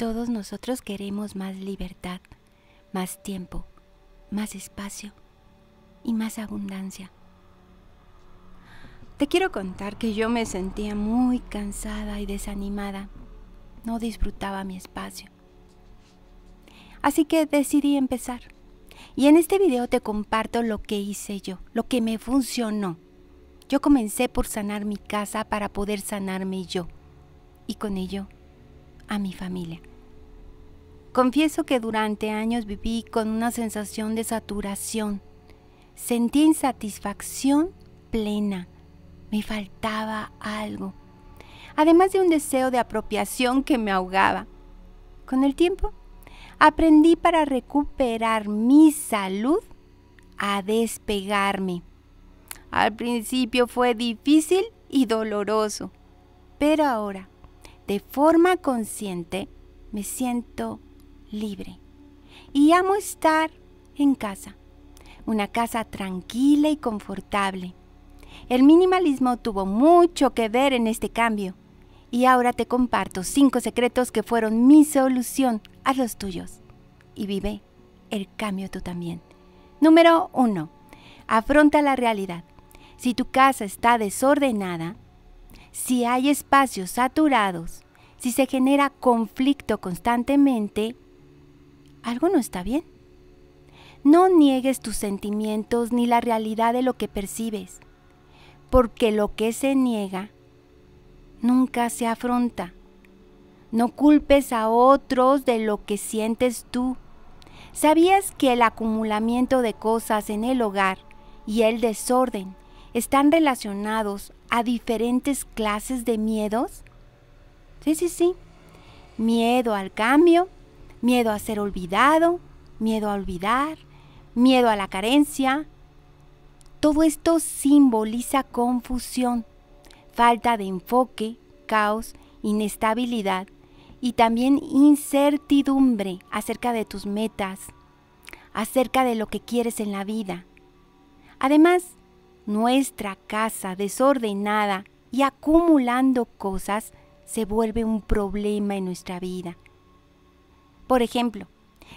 Todos nosotros queremos más libertad, más tiempo, más espacio y más abundancia. Te quiero contar que yo me sentía muy cansada y desanimada. No disfrutaba mi espacio. Así que decidí empezar. Y en este video te comparto lo que hice yo, lo que me funcionó. Yo comencé por sanar mi casa para poder sanarme yo y con ello a mi familia. Confieso que durante años viví con una sensación de saturación. Sentí insatisfacción plena. Me faltaba algo. Además de un deseo de apropiación que me ahogaba. Con el tiempo, aprendí para recuperar mi salud a despegarme. Al principio fue difícil y doloroso, pero ahora, de forma consciente, me siento libre. Y amo estar en casa, una casa tranquila y confortable. El minimalismo tuvo mucho que ver en este cambio y ahora te comparto cinco secretos que fueron mi solución a los tuyos. Y vive el cambio tú también. Número uno, Afronta la realidad. Si tu casa está desordenada, si hay espacios saturados, si se genera conflicto constantemente, algo no está bien. No niegues tus sentimientos ni la realidad de lo que percibes, porque lo que se niega nunca se afronta. No culpes a otros de lo que sientes tú. ¿Sabías que el acumulamiento de cosas en el hogar y el desorden están relacionados a diferentes clases de miedos? Sí, sí, sí. Miedo al cambio, miedo a ser olvidado, miedo a olvidar, miedo a la carencia. Todo esto simboliza confusión, falta de enfoque, caos, inestabilidad y también incertidumbre acerca de tus metas, acerca de lo que quieres en la vida. Además, nuestra casa desordenada y acumulando cosas se vuelve un problema en nuestra vida por ejemplo,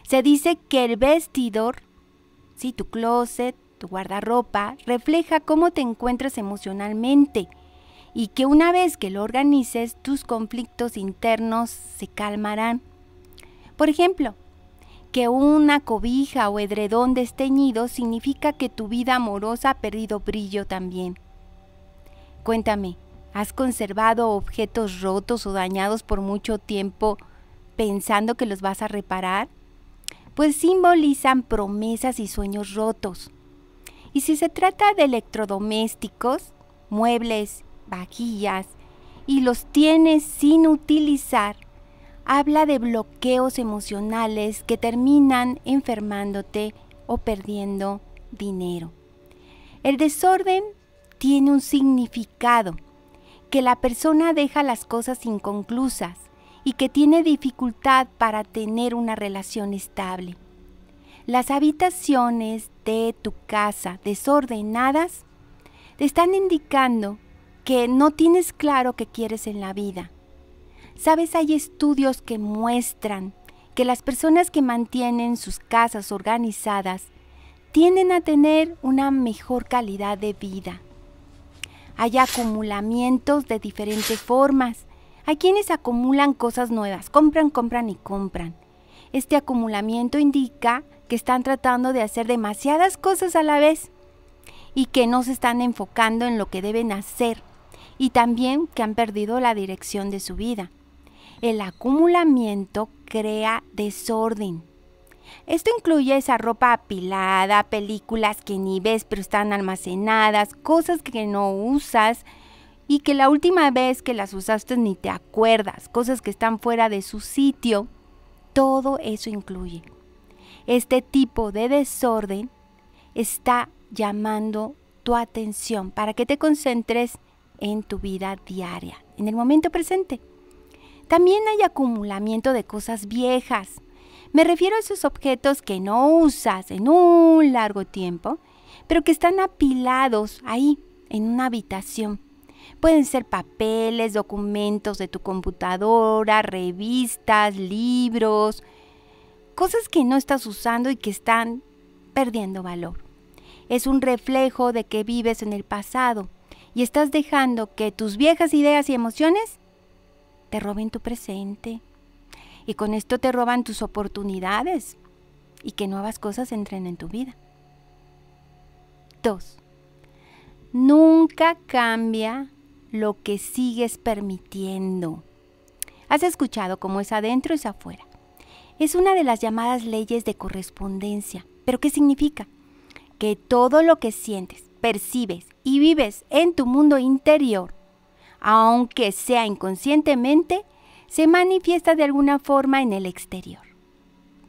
se dice que el vestidor, si tu closet, tu guardarropa, refleja cómo te encuentras emocionalmente y que una vez que lo organices, tus conflictos internos se calmarán. Por ejemplo, que una cobija o edredón desteñido significa que tu vida amorosa ha perdido brillo también. Cuéntame, ¿has conservado objetos rotos o dañados por mucho tiempo? pensando que los vas a reparar, pues simbolizan promesas y sueños rotos. Y si se trata de electrodomésticos, muebles, vajillas, y los tienes sin utilizar, habla de bloqueos emocionales que terminan enfermándote o perdiendo dinero. El desorden tiene un significado, que la persona deja las cosas inconclusas, y que tiene dificultad para tener una relación estable. Las habitaciones de tu casa desordenadas te están indicando que no tienes claro qué quieres en la vida. Sabes, hay estudios que muestran que las personas que mantienen sus casas organizadas tienden a tener una mejor calidad de vida. Hay acumulamientos de diferentes formas hay quienes acumulan cosas nuevas, compran, compran y compran. Este acumulamiento indica que están tratando de hacer demasiadas cosas a la vez y que no se están enfocando en lo que deben hacer y también que han perdido la dirección de su vida. El acumulamiento crea desorden. Esto incluye esa ropa apilada, películas que ni ves pero están almacenadas, cosas que no usas, y que la última vez que las usaste ni te acuerdas, cosas que están fuera de su sitio, todo eso incluye. Este tipo de desorden está llamando tu atención para que te concentres en tu vida diaria, en el momento presente. También hay acumulamiento de cosas viejas. Me refiero a esos objetos que no usas en un largo tiempo, pero que están apilados ahí, en una habitación Pueden ser papeles, documentos de tu computadora, revistas, libros, cosas que no estás usando y que están perdiendo valor. Es un reflejo de que vives en el pasado y estás dejando que tus viejas ideas y emociones te roben tu presente. Y con esto te roban tus oportunidades y que nuevas cosas entren en tu vida. 2. Nunca cambia lo que sigues permitiendo. Has escuchado cómo es adentro y es afuera. Es una de las llamadas leyes de correspondencia. ¿Pero qué significa? Que todo lo que sientes, percibes y vives en tu mundo interior, aunque sea inconscientemente, se manifiesta de alguna forma en el exterior.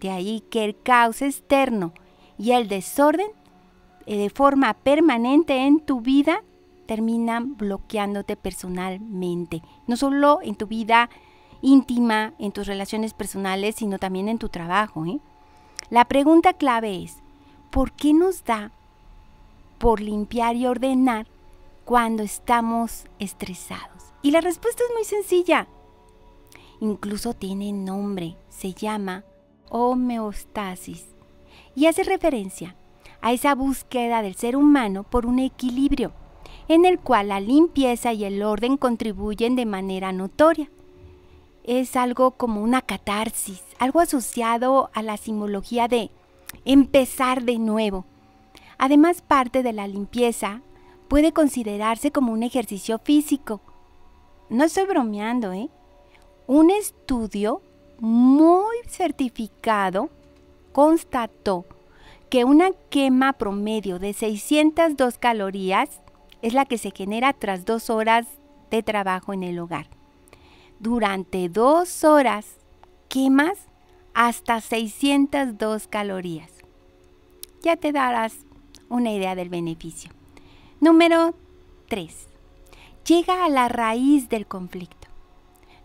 De ahí que el caos externo y el desorden eh, de forma permanente en tu vida terminan bloqueándote personalmente, no solo en tu vida íntima, en tus relaciones personales, sino también en tu trabajo. ¿eh? La pregunta clave es, ¿por qué nos da por limpiar y ordenar cuando estamos estresados? Y la respuesta es muy sencilla. Incluso tiene nombre, se llama homeostasis y hace referencia a esa búsqueda del ser humano por un equilibrio en el cual la limpieza y el orden contribuyen de manera notoria. Es algo como una catarsis, algo asociado a la simbología de empezar de nuevo. Además, parte de la limpieza puede considerarse como un ejercicio físico. No estoy bromeando, ¿eh? Un estudio muy certificado constató que una quema promedio de 602 calorías es la que se genera tras dos horas de trabajo en el hogar. Durante dos horas quemas hasta 602 calorías. Ya te darás una idea del beneficio. Número 3. Llega a la raíz del conflicto.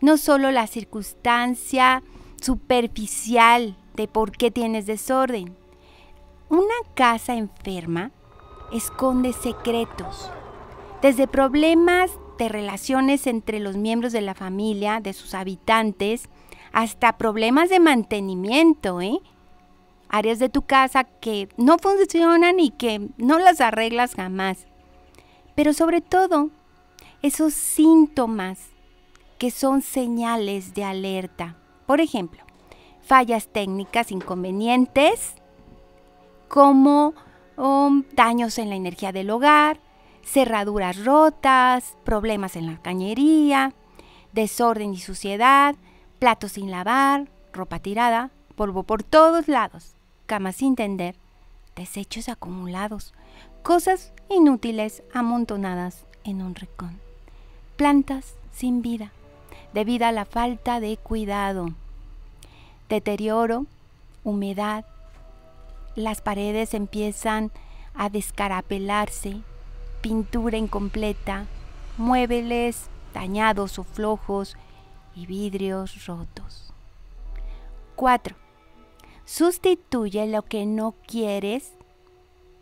No solo la circunstancia superficial de por qué tienes desorden. Una casa enferma esconde secretos, desde problemas de relaciones entre los miembros de la familia, de sus habitantes, hasta problemas de mantenimiento, ¿eh? Áreas de tu casa que no funcionan y que no las arreglas jamás. Pero sobre todo, esos síntomas que son señales de alerta. Por ejemplo, fallas técnicas inconvenientes, como um, daños en la energía del hogar, cerraduras rotas, problemas en la cañería, desorden y suciedad, platos sin lavar, ropa tirada, polvo por todos lados, camas sin tender, desechos acumulados, cosas inútiles amontonadas en un rincón, plantas sin vida, debido a la falta de cuidado, deterioro, humedad, las paredes empiezan a descarapelarse, pintura incompleta, muebles dañados o flojos y vidrios rotos. 4. Sustituye lo que no quieres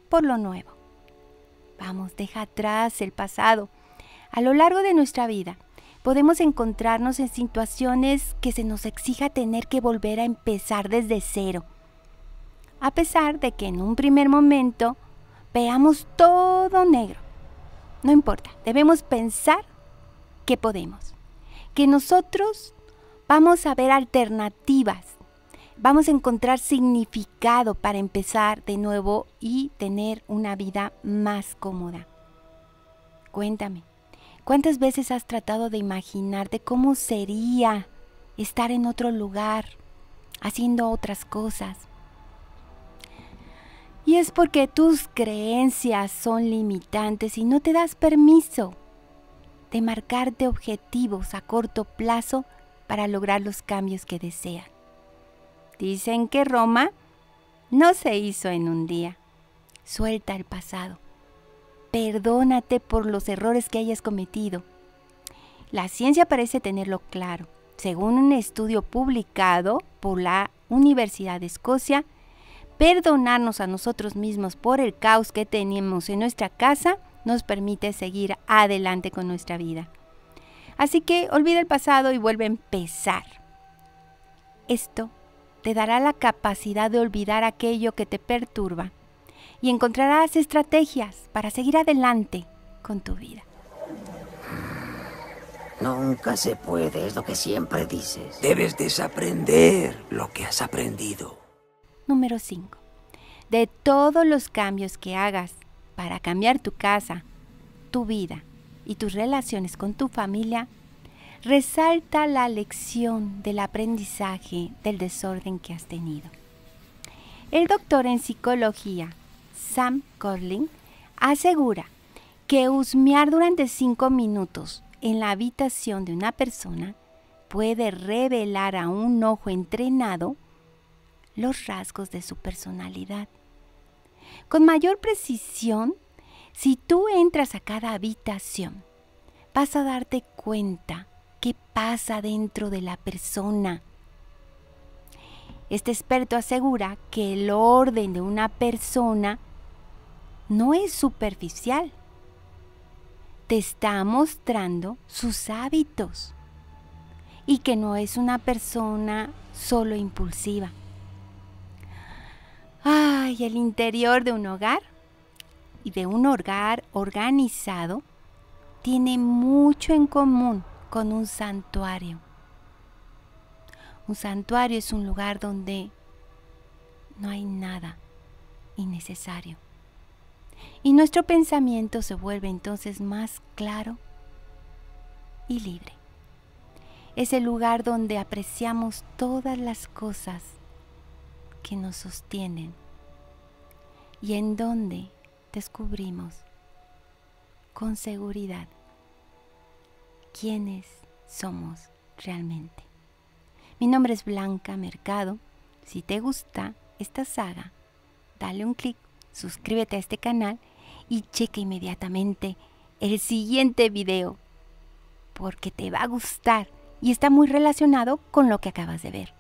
por lo nuevo. Vamos, deja atrás el pasado. A lo largo de nuestra vida, podemos encontrarnos en situaciones que se nos exija tener que volver a empezar desde cero. A pesar de que en un primer momento veamos todo negro. No importa, debemos pensar que podemos, que nosotros vamos a ver alternativas, vamos a encontrar significado para empezar de nuevo y tener una vida más cómoda. Cuéntame, ¿cuántas veces has tratado de imaginarte cómo sería estar en otro lugar, haciendo otras cosas? Y es porque tus creencias son limitantes y no te das permiso de marcarte objetivos a corto plazo para lograr los cambios que deseas. Dicen que Roma no se hizo en un día. Suelta el pasado. Perdónate por los errores que hayas cometido. La ciencia parece tenerlo claro. Según un estudio publicado por la Universidad de Escocia, perdonarnos a nosotros mismos por el caos que tenemos en nuestra casa nos permite seguir adelante con nuestra vida. Así que olvida el pasado y vuelve a empezar. Esto te dará la capacidad de olvidar aquello que te perturba y encontrarás estrategias para seguir adelante con tu vida. Nunca se puede, es lo que siempre dices. Debes desaprender lo que has aprendido. Número 5. De todos los cambios que hagas para cambiar tu casa, tu vida y tus relaciones con tu familia, resalta la lección del aprendizaje del desorden que has tenido. El doctor en psicología, Sam Corling, asegura que husmear durante 5 minutos en la habitación de una persona puede revelar a un ojo entrenado los rasgos de su personalidad. Con mayor precisión, si tú entras a cada habitación, vas a darte cuenta qué pasa dentro de la persona. Este experto asegura que el orden de una persona no es superficial. Te está mostrando sus hábitos y que no es una persona solo impulsiva y el interior de un hogar y de un hogar organizado tiene mucho en común con un santuario. Un santuario es un lugar donde no hay nada innecesario. Y nuestro pensamiento se vuelve entonces más claro y libre. Es el lugar donde apreciamos todas las cosas que nos sostienen y en donde descubrimos con seguridad quiénes somos realmente. Mi nombre es Blanca Mercado. Si te gusta esta saga, dale un clic, suscríbete a este canal y checa inmediatamente el siguiente video porque te va a gustar y está muy relacionado con lo que acabas de ver.